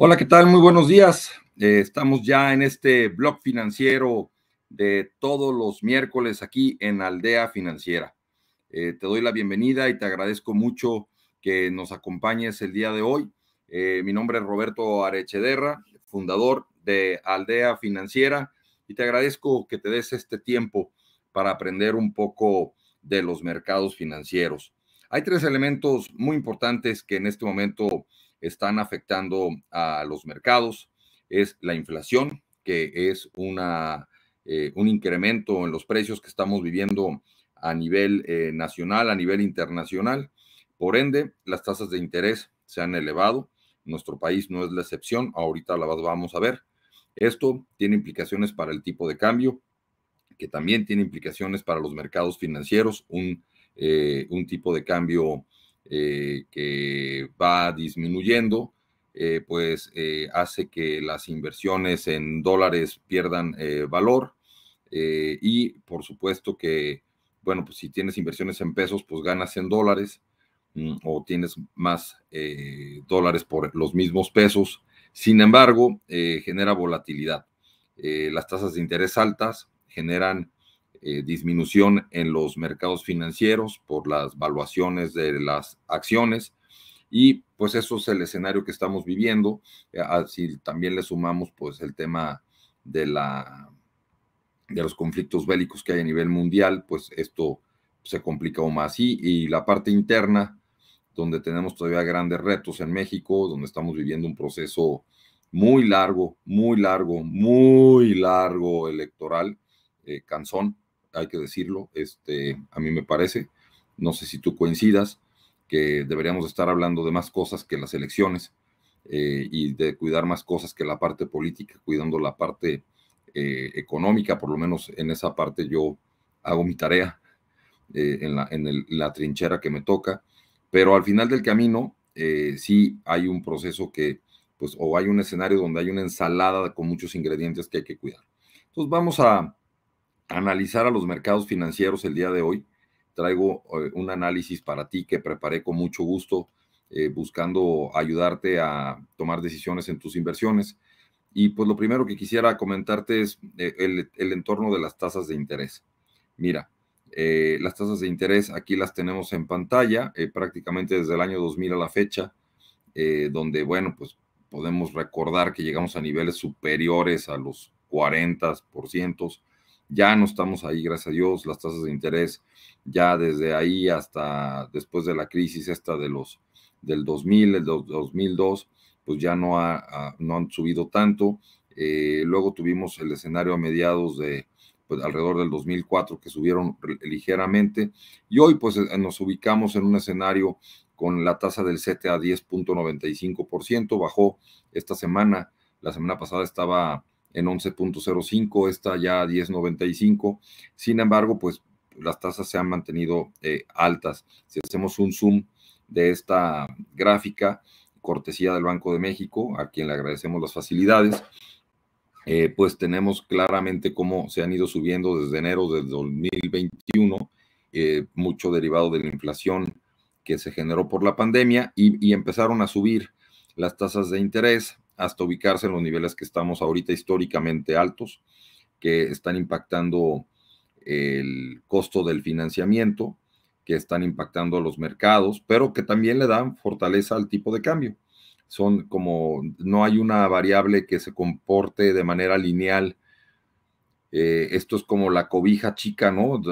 Hola, ¿qué tal? Muy buenos días. Eh, estamos ya en este blog financiero de todos los miércoles aquí en Aldea Financiera. Eh, te doy la bienvenida y te agradezco mucho que nos acompañes el día de hoy. Eh, mi nombre es Roberto Arechederra, fundador de Aldea Financiera, y te agradezco que te des este tiempo para aprender un poco de los mercados financieros. Hay tres elementos muy importantes que en este momento están afectando a los mercados es la inflación, que es una, eh, un incremento en los precios que estamos viviendo a nivel eh, nacional, a nivel internacional. Por ende, las tasas de interés se han elevado. Nuestro país no es la excepción. Ahorita la vamos a ver. Esto tiene implicaciones para el tipo de cambio, que también tiene implicaciones para los mercados financieros. Un, eh, un tipo de cambio eh, que va disminuyendo, eh, pues eh, hace que las inversiones en dólares pierdan valor y por supuesto que, bueno, pues si tienes inversiones en pesos, pues ganas en dólares mm, o tienes más dólares por los mismos pesos. Sin embargo, genera volatilidad. las tasas de interés altas generan eh, disminución en los mercados financieros por las valuaciones de las acciones. Y pues eso es el escenario que estamos viviendo. Eh, así ah, también le sumamos pues el tema de, la, de los conflictos bélicos que hay a nivel mundial, pues esto se complica aún más. Y, y la parte interna, donde tenemos todavía grandes retos en México, donde estamos viviendo un proceso muy largo, muy largo, muy largo electoral, eh, canzón, hay que decirlo, este, a mí me parece, no sé si tú coincidas, que deberíamos estar hablando de más cosas que las elecciones eh, y de cuidar más cosas que la parte política, cuidando la parte eh, económica, por lo menos en esa parte yo hago mi tarea eh, en, la, la, trinchera que me toca, pero al final del camino sí hay un proceso que, pues, o hay un escenario donde hay una ensalada con muchos ingredientes que hay que cuidar. Entonces vamos a, analizar a los mercados financieros el día de hoy. Traigo eh, un análisis para ti que preparé con mucho gusto, eh, buscando ayudarte a tomar decisiones en tus inversiones. Y pues lo primero que quisiera comentarte es eh, el, entorno de las tasas de interés. Mira, las tasas de interés aquí las tenemos en pantalla prácticamente desde el año 2000 a la fecha, donde, bueno, pues podemos recordar que llegamos a niveles superiores a los 40%, ya no estamos ahí, gracias a Dios, las tasas de interés ya desde ahí hasta después de la crisis esta de los del 2000, el 2002, pues ya no, ha, no han subido tanto. Eh, luego tuvimos el escenario a mediados de pues, alrededor del 2004 que subieron ligeramente y hoy pues eh, nos ubicamos en un escenario con la tasa del 7 a 10.95%, bajó esta semana, la semana pasada estaba en 11.05, está ya a 10.95. Sin embargo, pues las tasas se han mantenido eh, altas. Si hacemos un zoom de esta gráfica, cortesía del Banco de México, a quien le agradecemos las facilidades, eh, pues tenemos claramente cómo se han ido subiendo desde enero de 2021, eh, mucho derivado de la inflación que se generó por la pandemia, y, y empezaron a subir las tasas de interés hasta ubicarse en los niveles que estamos ahorita históricamente altos, que están impactando el costo del financiamiento, que están impactando los mercados, pero que también le dan fortaleza al tipo de cambio. Son como, no hay una variable que se comporte de manera lineal. Eh, esto es como la cobija chica, ¿no?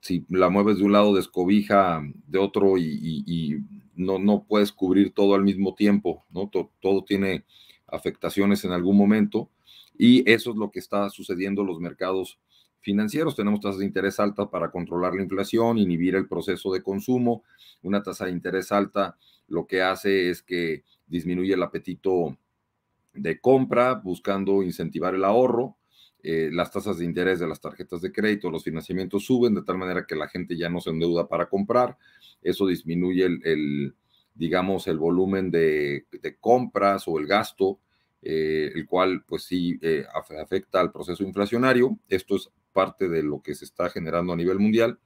si la mueves de un lado, descobija de otro y, no, no puedes cubrir todo al mismo tiempo, ¿no? todo tiene afectaciones en algún momento y eso es lo que está sucediendo en los mercados financieros. Tenemos tasas de interés altas para controlar la inflación, inhibir el proceso de consumo. Una tasa de interés alta lo que hace es que disminuye el apetito de compra, buscando incentivar el ahorro. Eh, las tasas de interés de las tarjetas de crédito, los financiamientos suben de tal manera que la gente ya no se endeuda para comprar. Eso disminuye el digamos, el volumen de, compras o el gasto, eh, el cual pues sí eh, afecta al proceso inflacionario. Esto es parte de lo que se está generando a nivel mundial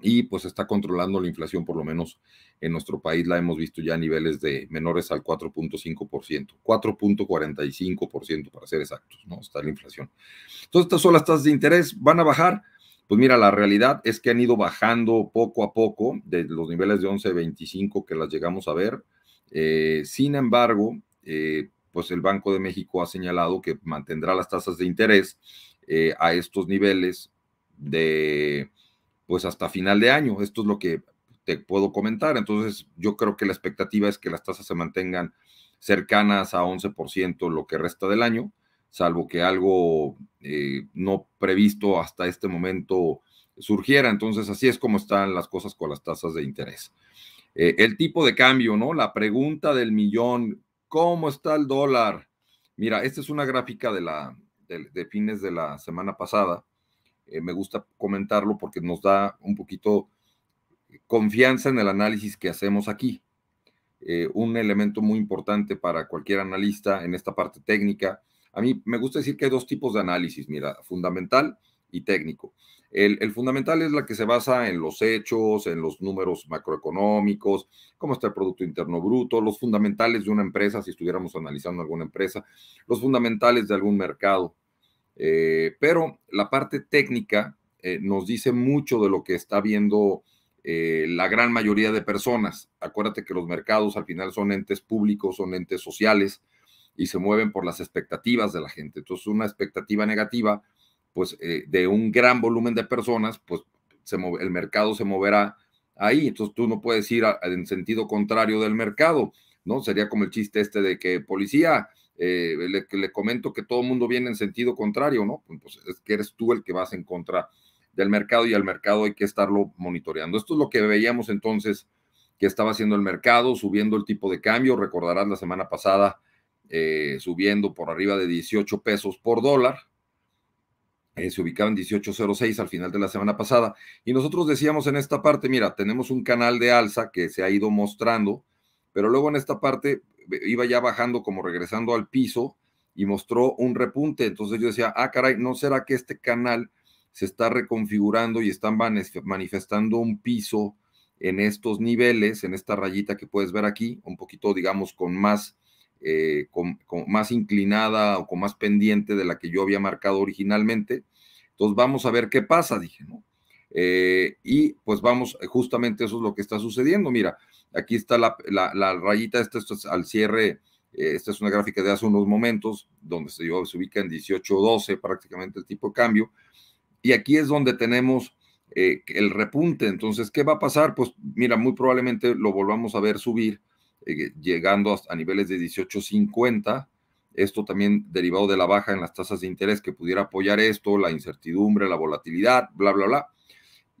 y pues está controlando la inflación, por lo menos en nuestro país la hemos visto ya a niveles de menores al 4.5%, 4.45% para ser exactos, ¿no? Está la inflación. Entonces estas son las tasas de interés, van a bajar, pues mira, la realidad es que han ido bajando poco a poco de los niveles de 11.25 que las llegamos a ver. Eh, sin embargo, eh, pues el Banco de México ha señalado que mantendrá las tasas de interés eh, a estos niveles de, pues hasta final de año. Esto es lo que te puedo comentar. Entonces, yo creo que la expectativa es que las tasas se mantengan cercanas a 11% lo que resta del año salvo que algo eh, no previsto hasta este momento surgiera. Entonces, así es como están las cosas con las tasas de interés. Eh, el tipo de cambio, ¿no? La pregunta del millón, ¿cómo está el dólar? Mira, esta es una gráfica de, la, de, fines de la semana pasada. Eh, me gusta comentarlo porque nos da un poquito confianza en el análisis que hacemos aquí. un elemento muy importante para cualquier analista en esta parte técnica a mí me gusta decir que hay dos tipos de análisis, mira, fundamental y técnico. El, fundamental es la que se basa en los hechos, en los números macroeconómicos, cómo está el Producto Interno Bruto, los fundamentales de una empresa, si estuviéramos analizando alguna empresa, los fundamentales de algún mercado. Eh, pero la parte técnica eh, nos dice mucho de lo que está viendo eh, la gran mayoría de personas. Acuérdate que los mercados al final son entes públicos, son entes sociales, y se mueven por las expectativas de la gente. Entonces, una expectativa negativa, pues eh, de un gran volumen de personas, pues se el mercado se moverá ahí. Entonces, tú no puedes ir en sentido contrario del mercado, ¿no? Sería como el chiste este de que policía, eh, le, comento que todo el mundo viene en sentido contrario, ¿no? Pues, pues es que eres tú el que vas en contra del mercado y al mercado hay que estarlo monitoreando. Esto es lo que veíamos entonces que estaba haciendo el mercado, subiendo el tipo de cambio. Recordarás la semana pasada eh, subiendo por arriba de 18 pesos por dólar. Eh, se ubicaba en 18.06 al final de la semana pasada. Y nosotros decíamos en esta parte, mira, tenemos un canal de alza que se ha ido mostrando, pero luego en esta parte eh, iba ya bajando como regresando al piso y mostró un repunte. Entonces yo decía, ah, caray, ¿no será que este canal se está reconfigurando y están manifestando un piso en estos niveles, en esta rayita que puedes ver aquí, un poquito, digamos, con más eh, más inclinada o con más pendiente de la que yo había marcado originalmente. Entonces vamos a ver qué pasa, dije, ¿no? Eh, y pues vamos, eh, justamente eso es lo que está sucediendo. Mira, aquí está la, rayita, esto, es al cierre, esta es una gráfica de hace unos momentos, donde se, ubica en 18.12 prácticamente el tipo de cambio. Y aquí es donde tenemos el repunte. Entonces, ¿qué va a pasar? Pues mira, muy probablemente lo volvamos a ver subir eh, llegando a niveles de 18.50. Esto también derivado de la baja en las tasas de interés que pudiera apoyar esto, la incertidumbre, la volatilidad, bla, bla, bla.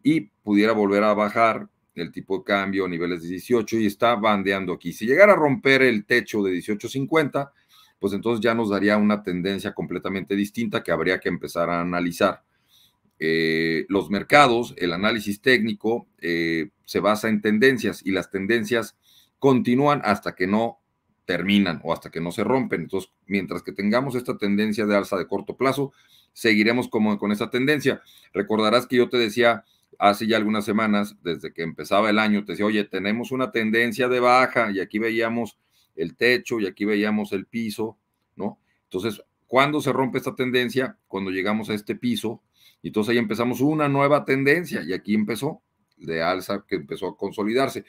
Y pudiera volver a bajar el tipo de cambio a niveles de 18 y está bandeando aquí. Si llegara a romper el techo de 18.50, pues entonces ya nos daría una tendencia completamente distinta que habría que empezar a analizar. Eh, los mercados, el análisis técnico eh, se basa en tendencias y las tendencias continúan hasta que no terminan o hasta que no se rompen. Entonces, mientras que tengamos esta tendencia de alza de corto plazo, seguiremos como con esa tendencia. Recordarás que yo te decía hace ya algunas semanas, desde que empezaba el año, te decía, oye, tenemos una tendencia de baja y aquí veíamos el techo y aquí veíamos el piso, ¿no? Entonces, ¿cuándo se rompe esta tendencia? Cuando llegamos a este piso, entonces ahí empezamos una nueva tendencia y aquí empezó de alza que empezó a consolidarse.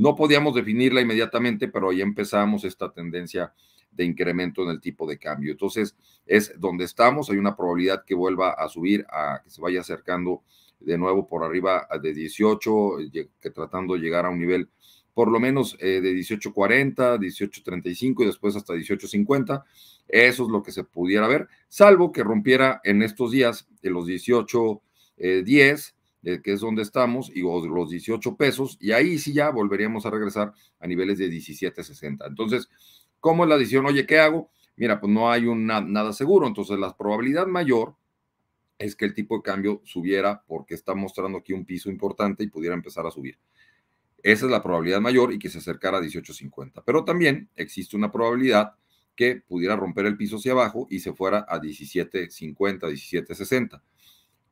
No podíamos definirla inmediatamente, pero ahí empezamos esta tendencia de incremento en el tipo de cambio. Entonces, es donde estamos, hay una probabilidad que vuelva a subir, a que se vaya acercando de nuevo por arriba de 18, que tratando de llegar a un nivel por lo menos eh, de 18.40, 18.35 y después hasta 18.50. Eso es lo que se pudiera ver, salvo que rompiera en estos días de los 18.10, que es donde estamos, y los, 18 pesos, y ahí sí ya volveríamos a regresar a niveles de 17.60. Entonces, ¿cómo es la decisión? Oye, ¿qué hago? Mira, pues no hay nada seguro, entonces la probabilidad mayor es que el tipo de cambio subiera porque está mostrando aquí un piso importante y pudiera empezar a subir. Esa es la probabilidad mayor y que se acercara a 18.50. Pero también existe una probabilidad que pudiera romper el piso hacia abajo y se fuera a 17.50, 17.60.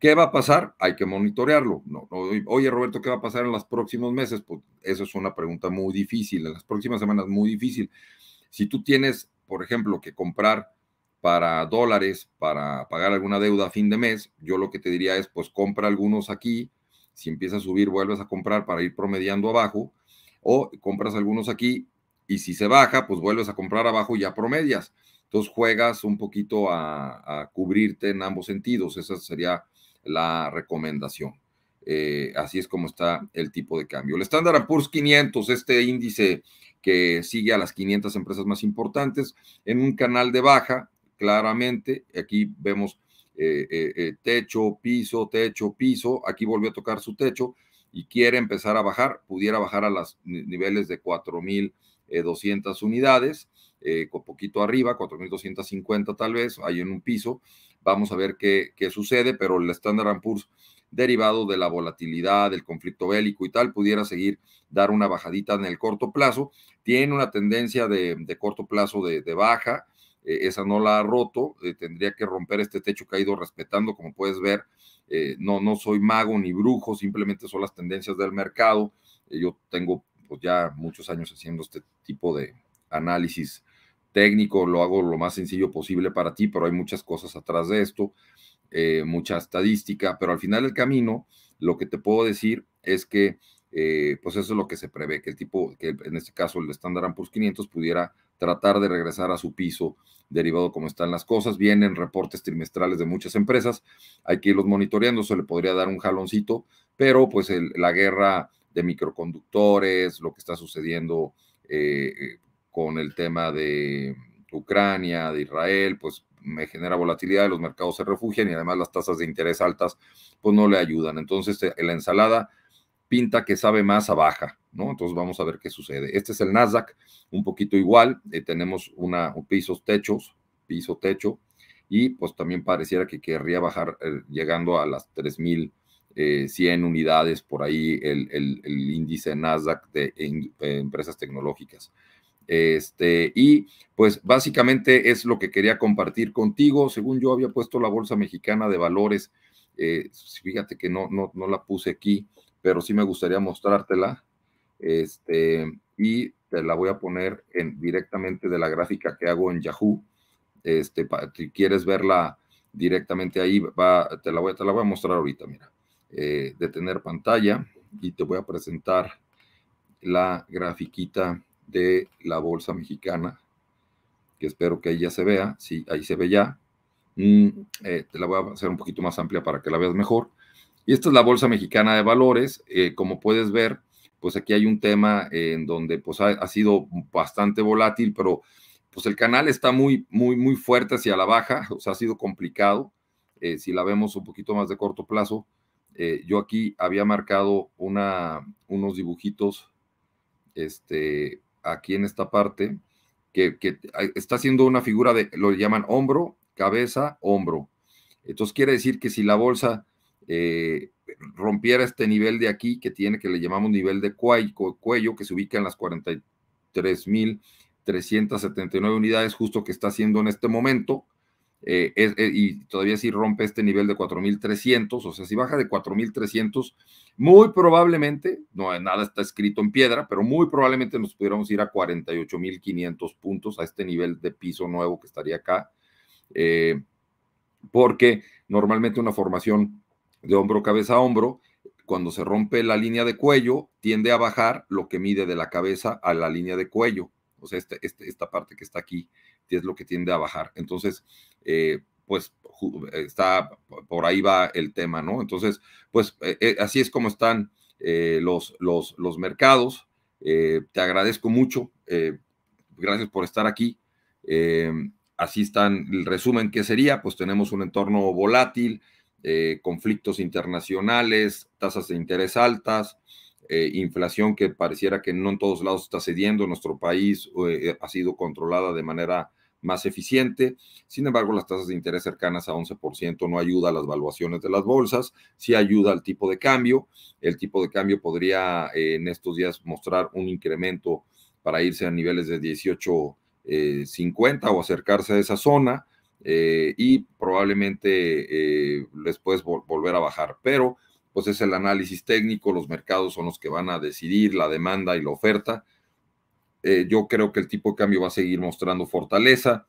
¿Qué va a pasar? Hay que monitorearlo. No, oye, Roberto, ¿qué va a pasar en los próximos meses? Pues eso es una pregunta muy difícil, en las próximas semanas muy difícil. Si tú tienes, por ejemplo, que comprar para dólares, para pagar alguna deuda a fin de mes, yo lo que te diría es, pues compra algunos aquí, si empieza a subir, vuelves a comprar para ir promediando abajo, o compras algunos aquí y si se baja, pues vuelves a comprar abajo y ya promedias. Entonces juegas un poquito a, a cubrirte en ambos sentidos. Esa sería la recomendación. Eh, así es como está el tipo de cambio. El estándar Poor's 500, este índice que sigue a las 500 empresas más importantes, en un canal de baja, claramente, aquí vemos eh, eh, techo, piso, techo, piso, aquí volvió a tocar su techo y quiere empezar a bajar, pudiera bajar a los niveles de 4.200 unidades, con poquito arriba, 4.250 tal vez, ahí en un piso, Vamos a ver qué, sucede, pero el Standard Poor's derivado de la volatilidad, del conflicto bélico y tal, pudiera seguir dar una bajadita en el corto plazo. Tiene una tendencia de, corto plazo de, baja, eh, esa no la ha roto, eh, tendría que romper este techo que ha ido respetando, como puedes ver. Eh, no, no soy mago ni brujo, simplemente son las tendencias del mercado. yo tengo pues, ya muchos años haciendo este tipo de análisis técnico, lo hago lo más sencillo posible para ti, pero hay muchas cosas atrás de esto, eh, mucha estadística, pero al final del camino, lo que te puedo decir es que, eh, pues eso es lo que se prevé, que el tipo, que en este caso el Standard Ampus 500 pudiera tratar de regresar a su piso derivado como están las cosas. Vienen reportes trimestrales de muchas empresas, hay que irlos monitoreando, se le podría dar un jaloncito, pero pues la guerra de microconductores, lo que está sucediendo eh, eh con el tema de Ucrania, de Israel, pues me genera volatilidad, los mercados se refugian y además las tasas de interés altas pues no le ayudan. Entonces eh, la ensalada pinta que sabe más a baja, ¿no? Entonces vamos a ver qué sucede. Este es el Nasdaq, un poquito igual, eh, tenemos una, pisos techos, piso techo, y pues también pareciera que querría bajar eh, llegando a las 3.100 unidades por ahí el, índice Nasdaq de em, empresas tecnológicas. Este, y pues básicamente es lo que quería compartir contigo. Según yo había puesto la Bolsa Mexicana de Valores, eh, fíjate que no, no, no la puse aquí, pero sí me gustaría mostrártela. Este, y te la voy a poner en, directamente de la gráfica que hago en Yahoo. Este, si quieres verla directamente ahí, va, te, la voy, te la voy a mostrar ahorita, mira. Eh, de tener pantalla y te voy a presentar la grafiquita de la bolsa mexicana, que espero que ahí ya se vea, si, ahí se ve ya. Mm, eh, te la voy a hacer un poquito más amplia para que la veas mejor. Y esta es la Bolsa Mexicana de Valores. Eh, como puedes ver, pues aquí hay un tema en donde pues ha, sido bastante volátil, pero pues el canal está muy, muy, muy fuerte hacia la baja, o sea, ha sido complicado. Eh, si la vemos un poquito más de corto plazo, yo aquí había marcado una, unos dibujitos, este, aquí en esta parte, que, está haciendo una figura de, lo llaman hombro, cabeza, hombro. Entonces quiere decir que si la bolsa eh, rompiera este nivel de aquí, que tiene, que le llamamos nivel de cuello, cuello que se ubica en las 43.379 unidades, justo que está haciendo en este momento, eh, eh, y todavía si rompe este nivel de 4.300, o sea, si baja de 4.300, muy probablemente, no eh, nada está escrito en piedra, pero muy probablemente nos pudiéramos ir a 48.500 puntos a este nivel de piso nuevo que estaría acá, porque normalmente una formación de hombro cabeza a hombro, cuando se rompe la línea de cuello, tiende a bajar lo que mide de la cabeza a la línea de cuello, o sea, este, este, esta parte que está aquí es lo que tiende a bajar. Entonces, eh, pues está por ahí va el tema, ¿no? Entonces, pues eh, eh, así es como están los, los, los, mercados. te agradezco mucho. gracias por estar aquí. así están el resumen que sería, pues tenemos un entorno volátil, conflictos internacionales, tasas de interés altas, inflación que pareciera que no en todos lados está cediendo. nuestro país ha sido controlada de manera más eficiente. Sin embargo, las tasas de interés cercanas a 11% no ayuda a las valuaciones de las bolsas, sí ayuda al tipo de cambio. El tipo de cambio podría eh, en estos días mostrar un incremento para irse a niveles de 18.50 eh, o acercarse a esa zona eh, y probablemente después volver a bajar. Pero pues es el análisis técnico, los mercados son los que van a decidir la demanda y la oferta eh, yo creo que el tipo de cambio va a seguir mostrando fortaleza.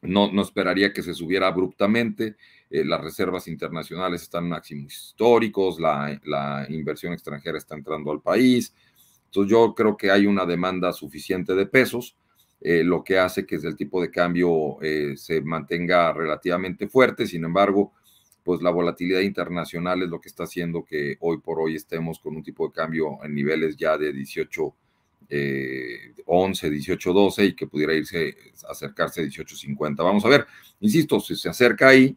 No, no esperaría que se subiera abruptamente. Eh, las reservas internacionales están en máximos históricos, la, inversión extranjera está entrando al país. Entonces yo creo que hay una demanda suficiente de pesos, eh, lo que hace que el tipo de cambio se mantenga relativamente fuerte. Sin embargo, pues la volatilidad internacional es lo que está haciendo que hoy por hoy estemos con un tipo de cambio en niveles ya de 18 eh, 11, 18, 12 y que pudiera irse, acercarse a 18, 50. Vamos a ver, insisto, si se acerca ahí,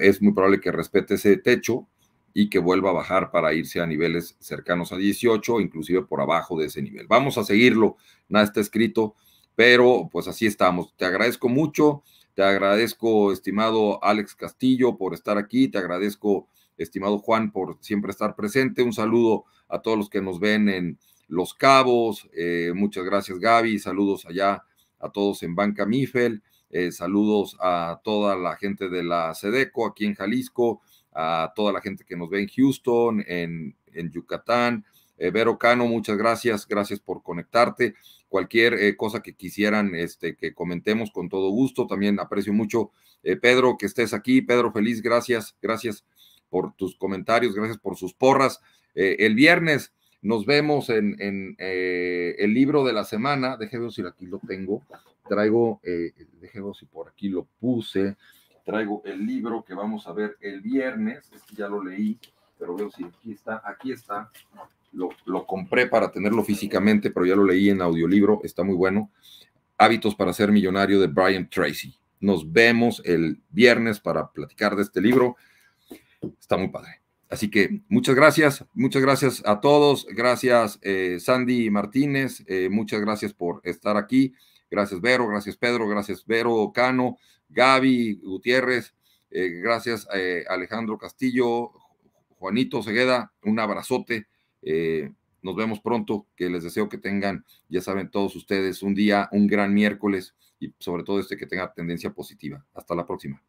es muy probable que respete ese techo y que vuelva a bajar para irse a niveles cercanos a 18, inclusive por abajo de ese nivel. Vamos a seguirlo, nada está escrito, pero pues así estamos. Te agradezco mucho, te agradezco, estimado Alex Castillo, por estar aquí, te agradezco, estimado Juan, por siempre estar presente. Un saludo a todos los que nos ven en los Cabos. Eh, muchas gracias, Gaby. Saludos allá a todos en Banca Mifel. Eh, saludos a toda la gente de la Sedeco aquí en Jalisco, a toda la gente que nos ve en Houston, en, en Yucatán. Eh, Vero Cano, muchas gracias, gracias por conectarte. Cualquier cosa que quisieran este, que comentemos con todo gusto, también aprecio mucho, Pedro, que estés aquí. Pedro, feliz, gracias, gracias por tus comentarios, gracias por sus porras. el viernes nos vemos en, eh, el libro de la semana. Déjeme ver si aquí lo tengo. Traigo, eh, déjeme ver si por aquí lo puse. Traigo el libro que vamos a ver el viernes. Este ya lo leí, pero veo si aquí está. Aquí está. Lo, lo compré para tenerlo físicamente, pero ya lo leí en audiolibro. Está muy bueno. Hábitos para ser millonario de Brian Tracy. Nos vemos el viernes para platicar de este libro. Está muy padre. Así que muchas gracias, muchas gracias a todos, gracias eh, Sandy Martínez, eh, muchas gracias por estar aquí, gracias Vero, gracias Pedro, gracias Vero Cano, Gaby Gutiérrez, eh, gracias Alejandro Castillo, Juanito Segueda, un abrazote, nos vemos pronto, que les deseo que tengan, ya saben todos ustedes, un día, un gran miércoles y sobre todo este que tenga tendencia positiva. Hasta la próxima.